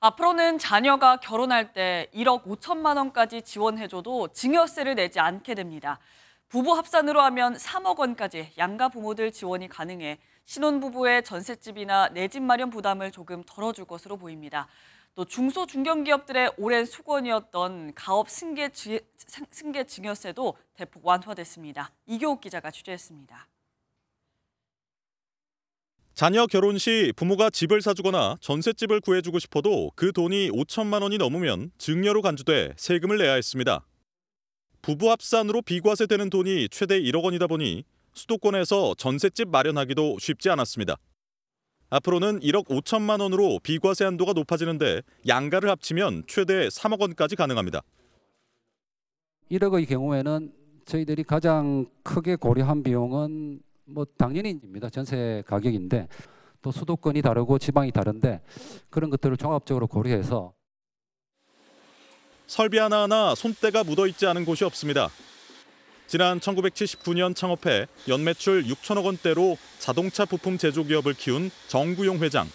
앞으로는 자녀가 결혼할 때 1억 5천만 원까지 지원해줘도 증여세를 내지 않게 됩니다. 부부 합산으로 하면 3억 원까지 양가 부모들 지원이 가능해 신혼부부의 전셋집이나 내집 마련 부담을 조금 덜어줄 것으로 보입니다. 또 중소 중견기업들의 오랜 수건이었던 가업 승계, 승계 증여세도 대폭 완화됐습니다. 이교욱 기자가 취재했습니다. 자녀 결혼 시 부모가 집을 사주거나 전셋집을 구해주고 싶어도 그 돈이 5천만 원이 넘으면 증여로 간주돼 세금을 내야 했습니다. 부부 합산으로 비과세 되는 돈이 최대 1억 원이다 보니 수도권에서 전셋집 마련하기도 쉽지 않았습니다. 앞으로는 1억 5천만 원으로 비과세 한도가 높아지는데 양가를 합치면 최대 3억 원까지 가능합니다. 1억의 경우에는 저희들이 가장 크게 고려한 비용은 뭐 당연히 입니다. 전세 가격인데 또 수도권이 다르고 지방이 다른데 그런 것들을 종합적으로 고려해서 설비 하나하나 손때가 묻어있지 않은 곳이 없습니다. 지난 1979년 창업해 연매출 6천억 원대로 자동차 부품 제조 기업을 키운 정구용 회장.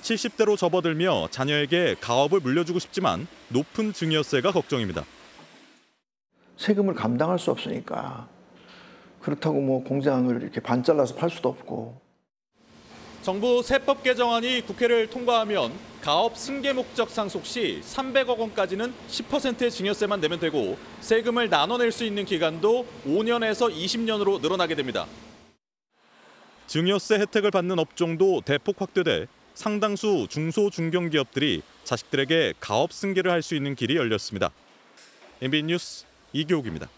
70대로 접어들며 자녀에게 가업을 물려주고 싶지만 높은 증여세가 걱정입니다. 세금을 감당할 수 없으니까 그렇다고 뭐 공장을 이렇게 반 잘라서 팔 수도 없고. 정부 세법 개정안이 국회를 통과하면 가업 승계 목적 상속 시 300억 원까지는 10%의 증여세만 내면 되고 세금을 나눠낼 수 있는 기간도 5년에서 20년으로 늘어나게 됩니다. 증여세 혜택을 받는 업종도 대폭 확대돼 상당수 중소 중견 기업들이 자식들에게 가업 승계를 할 수 있는 길이 열렸습니다. MBN 뉴스 이교욱입니다.